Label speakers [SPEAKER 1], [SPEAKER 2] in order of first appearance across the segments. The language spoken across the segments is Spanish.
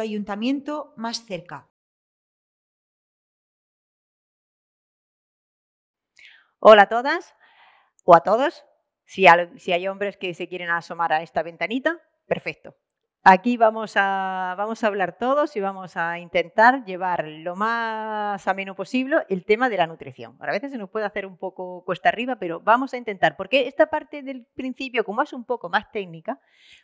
[SPEAKER 1] ayuntamiento más cerca. Hola a todas o a todos. Si hay hombres que se quieren asomar a esta ventanita, perfecto. Aquí vamos a, vamos a hablar todos y vamos a intentar llevar lo más ameno posible el tema de la nutrición. a veces se nos puede hacer un poco cuesta arriba, pero vamos a intentar, porque esta parte del principio, como es un poco más técnica,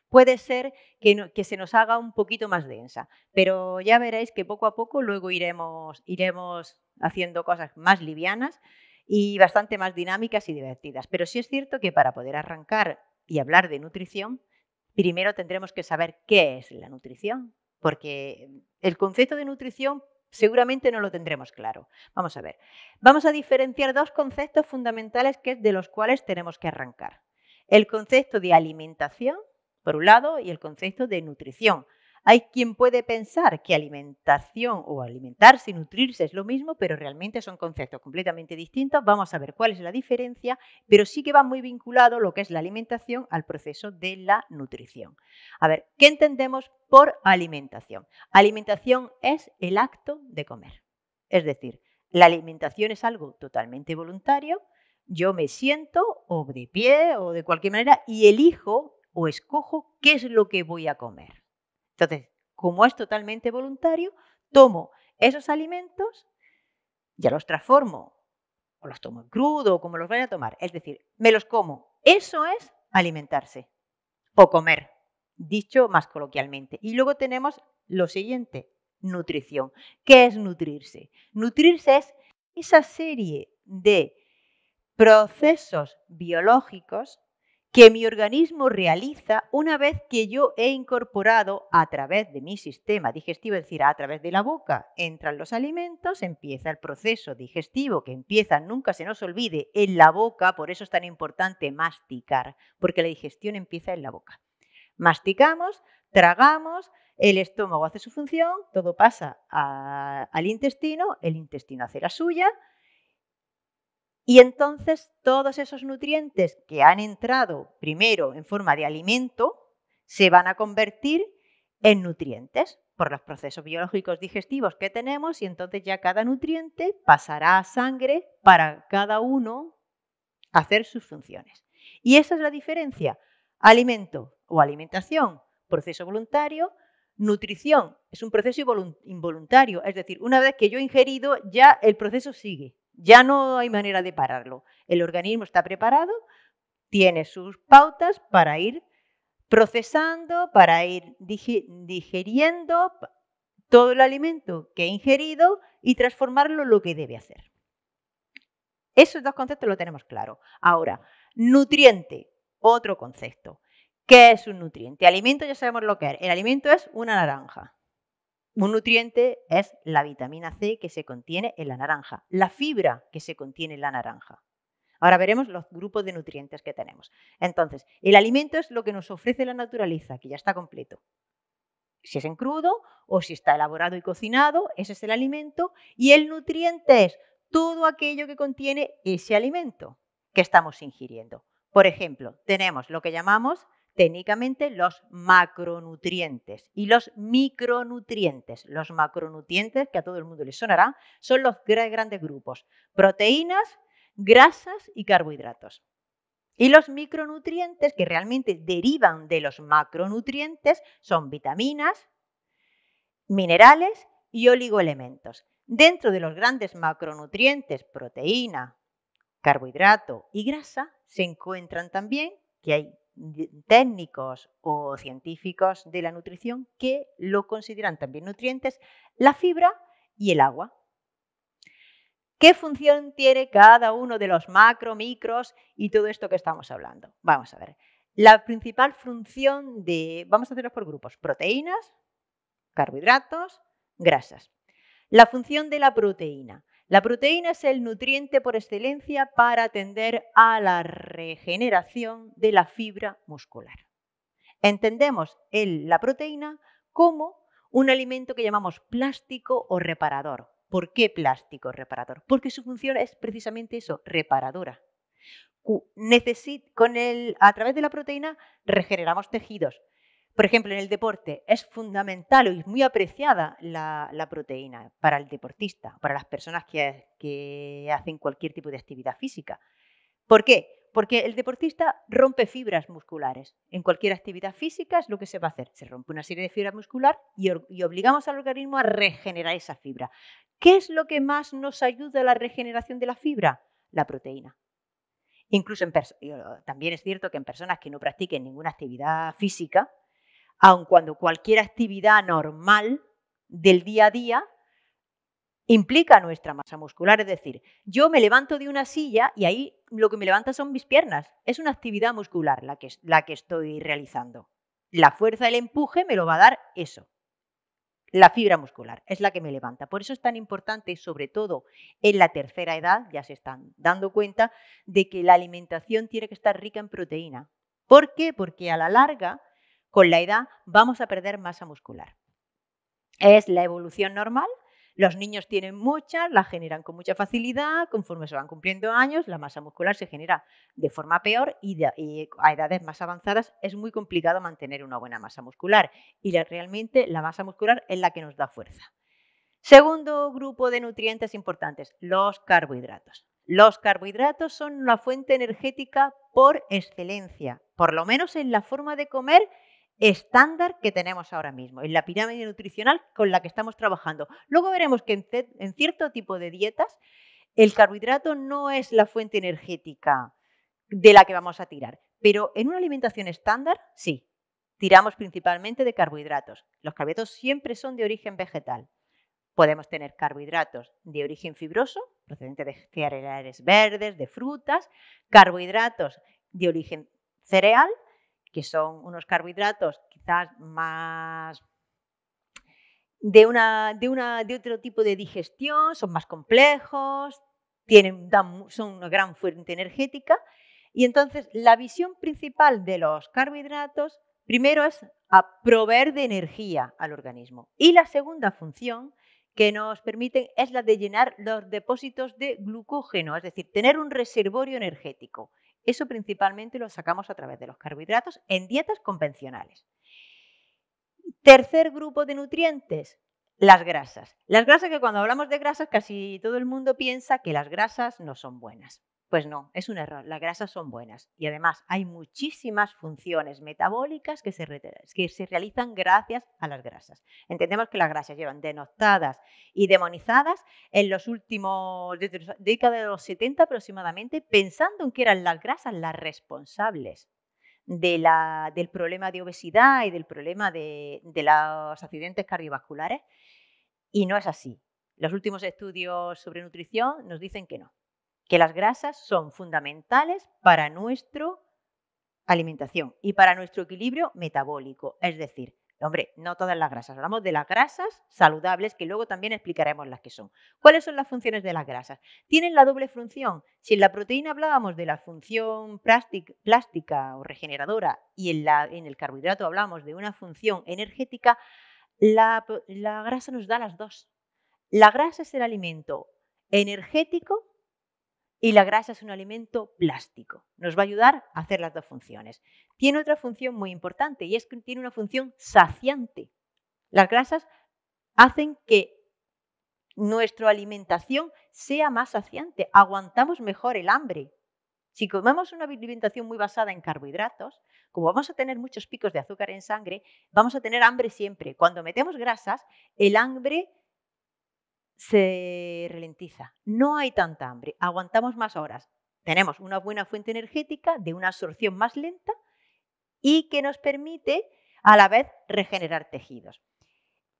[SPEAKER 1] puede ser que, se nos haga un poquito más densa. Pero ya veréis que poco a poco luego iremos, iremos haciendo cosas más livianas y bastante más dinámicas y divertidas. Pero sí es cierto que para poder arrancar y hablar de nutrición, primero tendremos que saber qué es la nutrición, porque mm, el concepto de nutrición seguramente no lo tendremos claro. Vamos a ver. Vamos a diferenciar dos conceptos fundamentales que, de los cuales tenemos que arrancar. El concepto de alimentación, por un lado, y el concepto de nutrición. Hay quien puede pensar que alimentación o alimentarse y nutrirse es lo mismo, pero realmente son conceptos completamente distintos. Vamos a ver cuál es la diferencia, pero sí que va muy vinculado lo que es la alimentación al proceso de la nutrición. A ver, ¿qué entendemos por alimentación? Alimentación es el acto de comer. Es decir, la alimentación es algo totalmente voluntario. Yo me siento o de pie o de cualquier manera y elijo o escojo qué es lo que voy a comer. Entonces, como es totalmente voluntario, tomo esos alimentos, ya los transformo, o los tomo en crudo, o como los vaya a tomar. Es decir, me los como. Eso es alimentarse o comer, dicho más coloquialmente. Y luego tenemos lo siguiente, nutrición. ¿Qué es nutrirse? Nutrirse es esa serie de procesos biológicos que mi organismo realiza una vez que yo he incorporado a través de mi sistema digestivo, es decir, a través de la boca, entran los alimentos, empieza el proceso digestivo que empieza, nunca se nos olvide, en la boca, por eso es tan importante masticar, porque la digestión empieza en la boca. Masticamos, tragamos, el estómago hace su función, todo pasa al intestino, el intestino hace la suya, y entonces todos esos nutrientes que han entrado primero en forma de alimento se van a convertir en nutrientes por los procesos biológicos digestivos que tenemos y entonces ya cada nutriente pasará a sangre para cada uno hacer sus funciones. Y esa es la diferencia. Alimento o alimentación, proceso voluntario, nutrición es un proceso involuntario, es decir, una vez que yo he ingerido ya el proceso sigue. Ya no hay manera de pararlo. El organismo está preparado, tiene sus pautas para ir procesando, para ir digiriendo todo el alimento que he ingerido y transformarlo lo que debe hacer. Esos dos conceptos lo tenemos claro. Ahora, nutriente, otro concepto. ¿Qué es un nutriente? Alimento ya sabemos lo que es. El alimento es una naranja. Un nutriente es la vitamina C que se contiene en la naranja, la fibra que se contiene en la naranja. Ahora veremos los grupos de nutrientes que tenemos. Entonces, el alimento es lo que nos ofrece la naturaleza, que ya está completo. Si es en crudo o si está elaborado y cocinado, ese es el alimento. Y el nutriente es todo aquello que contiene ese alimento que estamos ingiriendo. Por ejemplo, tenemos lo que llamamos técnicamente los macronutrientes y los micronutrientes. Los macronutrientes, que a todo el mundo le sonará, son los grandes grupos, proteínas, grasas y carbohidratos. Y los micronutrientes que realmente derivan de los macronutrientes son vitaminas, minerales y oligoelementos. Dentro de los grandes macronutrientes, proteína, carbohidrato y grasa, se encuentran también, que hay técnicos o científicos de la nutrición que lo consideran también nutrientes, la fibra y el agua. ¿Qué función tiene cada uno de los macro, micros y todo esto que estamos hablando? Vamos a ver. La principal función de, vamos a hacerlo por grupos, proteínas, carbohidratos, grasas. La función de la proteína. La proteína es el nutriente por excelencia para atender a la regeneración de la fibra muscular. Entendemos la proteína como un alimento que llamamos plástico o reparador. ¿Por qué plástico o reparador? Porque su función es precisamente eso, reparadora. Con el, a través de la proteína regeneramos tejidos, por ejemplo, en el deporte es fundamental y es muy apreciada la, proteína para el deportista, para las personas que, hacen cualquier tipo de actividad física. ¿Por qué? Porque el deportista rompe fibras musculares. En cualquier actividad física es lo que se va a hacer. Se rompe una serie de fibras musculares y, obligamos al organismo a regenerar esa fibra. ¿Qué es lo que más nos ayuda a la regeneración de la fibra? La proteína. Incluso oh, también es cierto que en personas que no practiquen ninguna actividad física, aun cuando cualquier actividad normal del día a día implica nuestra masa muscular. Es decir, yo me levanto de una silla y ahí lo que me levanta son mis piernas. Es una actividad muscular la que, la que estoy realizando. La fuerza del empuje me lo va a dar eso. La fibra muscular es la que me levanta. Por eso es tan importante, sobre todo en la tercera edad, ya se están dando cuenta de que la alimentación tiene que estar rica en proteína. ¿Por qué? Porque a la larga con la edad vamos a perder masa muscular. Es la evolución normal. Los niños tienen mucha, la generan con mucha facilidad, conforme se van cumpliendo años, la masa muscular se genera de forma peor y, a edades más avanzadas es muy complicado mantener una buena masa muscular y realmente la masa muscular es la que nos da fuerza. Segundo grupo de nutrientes importantes, los carbohidratos. Los carbohidratos son una fuente energética por excelencia, por lo menos en la forma de comer estándar que tenemos ahora mismo, en la pirámide nutricional con la que estamos trabajando. Luego veremos que en, cierto tipo de dietas el carbohidrato no es la fuente energética de la que vamos a tirar, pero en una alimentación estándar sí, tiramos principalmente de carbohidratos. Los carbohidratos siempre son de origen vegetal. Podemos tener carbohidratos de origen fibroso, procedente de cereales verdes, de frutas, carbohidratos de origen cereal, que son unos carbohidratos quizás más de, otro tipo de digestión, son más complejos, tienen, son una gran fuente energética. Y entonces la visión principal de los carbohidratos, primero es a proveer de energía al organismo. Y la segunda función que nos permiten es la de llenar los depósitos de glucógeno, es decir, tener un reservorio energético. Eso principalmente lo sacamos a través de los carbohidratos en dietas convencionales. Tercer grupo de nutrientes, las grasas. Las grasas que cuando hablamos de grasas casi todo el mundo piensa que las grasas no son buenas. Pues no, es un error. Las grasas son buenas y además hay muchísimas funciones metabólicas que se, realizan gracias a las grasas. Entendemos que las grasas llevan denostadas y demonizadas en los últimos décadas de los 70 aproximadamente, pensando en que eran las grasas las responsables del problema de obesidad y del problema de los accidentes cardiovasculares. Y no es así. Los últimos estudios sobre nutrición nos dicen que no que las grasas son fundamentales para nuestra alimentación y para nuestro equilibrio metabólico. Es decir, hombre, no todas las grasas, hablamos de las grasas saludables, que luego también explicaremos las que son. ¿Cuáles son las funciones de las grasas? Tienen la doble función. Si en la proteína hablábamos de la función plástica o regeneradora y en, el carbohidrato hablamos de una función energética, la grasa nos da las dos. La grasa es el alimento energético y la grasa es un alimento plástico. Nos va a ayudar a hacer las dos funciones. Tiene otra función muy importante y es que tiene una función saciante. Las grasas hacen que nuestra alimentación sea más saciante, aguantamos mejor el hambre. Si comemos una alimentación muy basada en carbohidratos, como vamos a tener muchos picos de azúcar en sangre, vamos a tener hambre siempre. Cuando metemos grasas, el hambre se ralentiza. No hay tanta hambre, aguantamos más horas. Tenemos una buena fuente energética de una absorción más lenta y que nos permite a la vez regenerar tejidos.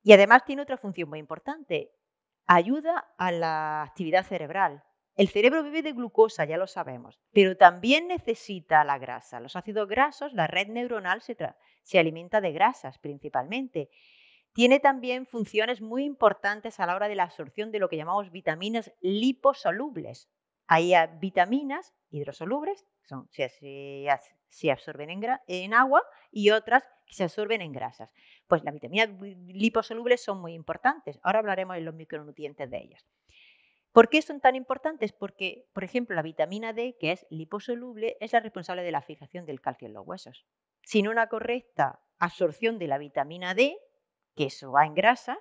[SPEAKER 1] Y además tiene otra función muy importante, ayuda a la actividad cerebral. El cerebro vive de glucosa, ya lo sabemos, pero también necesita la grasa. Los ácidos grasos, la red neuronal se, se alimenta de grasas principalmente. Tiene también funciones muy importantes a la hora de la absorción de lo que llamamos vitaminas liposolubles. Hay ah, vitaminas hidrosolubles, que se, absorben en, en, agua, y otras que se absorben en grasas. Pues las vitaminas liposolubles son muy importantes. Ahora hablaremos de los micronutrientes de ellas. ¿Por qué son tan importantes? Porque, por ejemplo, la vitamina D, que es liposoluble, es la responsable de la fijación del calcio en los huesos. Sin una correcta absorción de la vitamina D, que eso va en grasas,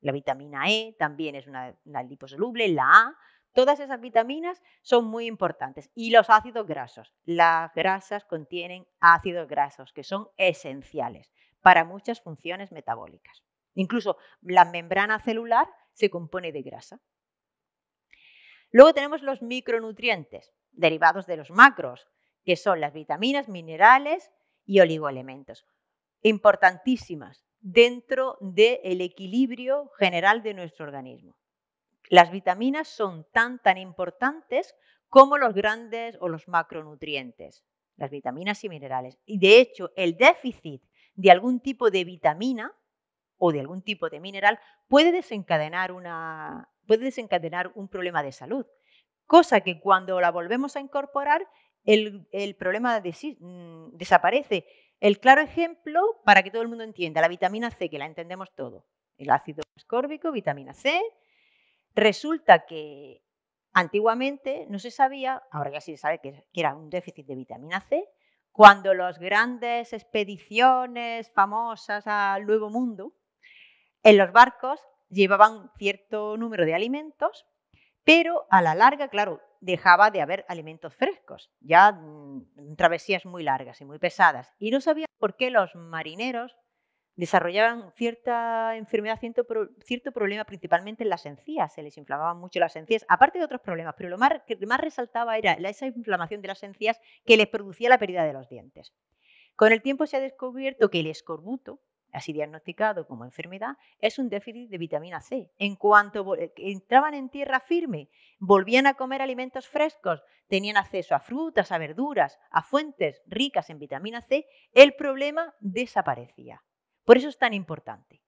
[SPEAKER 1] la vitamina E también es una, liposoluble, la A, todas esas vitaminas son muy importantes. Y los ácidos grasos, las grasas contienen ácidos grasos que son esenciales para muchas funciones metabólicas. Incluso la membrana celular se compone de grasa. Luego tenemos los micronutrientes, derivados de los macros, que son las vitaminas, minerales y oligoelementos. Importantísimas dentro del equilibrio general de nuestro organismo. Las vitaminas son tan, tan importantes como los grandes o los macronutrientes, las vitaminas y minerales. Y de hecho, el déficit de algún tipo de vitamina o de algún tipo de mineral puede desencadenar, puede desencadenar un problema de salud, cosa que cuando la volvemos a incorporar, el, problema mm, desaparece el claro ejemplo, para que todo el mundo entienda, la vitamina C, que la entendemos todo, el ácido ascórbico, vitamina C, resulta que antiguamente no se sabía, ahora ya sí se sabe que, que era un déficit de vitamina C, cuando las grandes expediciones famosas al Nuevo Mundo, en los barcos llevaban cierto número de alimentos, pero a la larga, claro, dejaba de haber alimentos frescos, ya mm, travesías muy largas y muy pesadas. Y no sabía por qué los marineros desarrollaban cierta enfermedad, cierto, problema principalmente en las encías, se les inflamaban mucho las encías, aparte de otros problemas, pero lo más, que más resaltaba era esa inflamación de las encías que les producía la pérdida de los dientes. Con el tiempo se ha descubierto que el escorbuto, así diagnosticado como enfermedad, es un déficit de vitamina C. En cuanto eh, entraban en tierra firme, volvían a comer alimentos frescos, tenían acceso a frutas, a verduras, a fuentes ricas en vitamina C, el problema desaparecía. Por eso es tan importante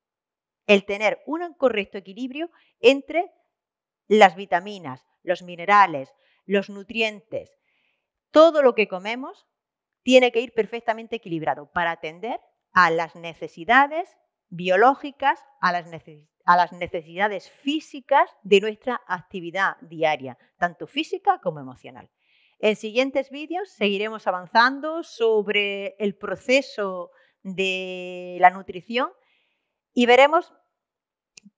[SPEAKER 1] el tener un correcto equilibrio entre las vitaminas, los minerales, los nutrientes, todo lo que comemos tiene que ir perfectamente equilibrado para atender a las necesidades biológicas, a las, necesidades físicas de nuestra actividad diaria, tanto física como emocional. En siguientes vídeos seguiremos avanzando sobre el proceso de la nutrición y veremos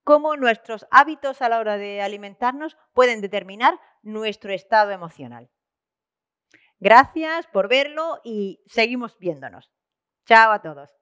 [SPEAKER 1] cómo nuestros hábitos a la hora de alimentarnos pueden determinar nuestro estado emocional. Gracias por verlo y seguimos viéndonos. Chao a todos.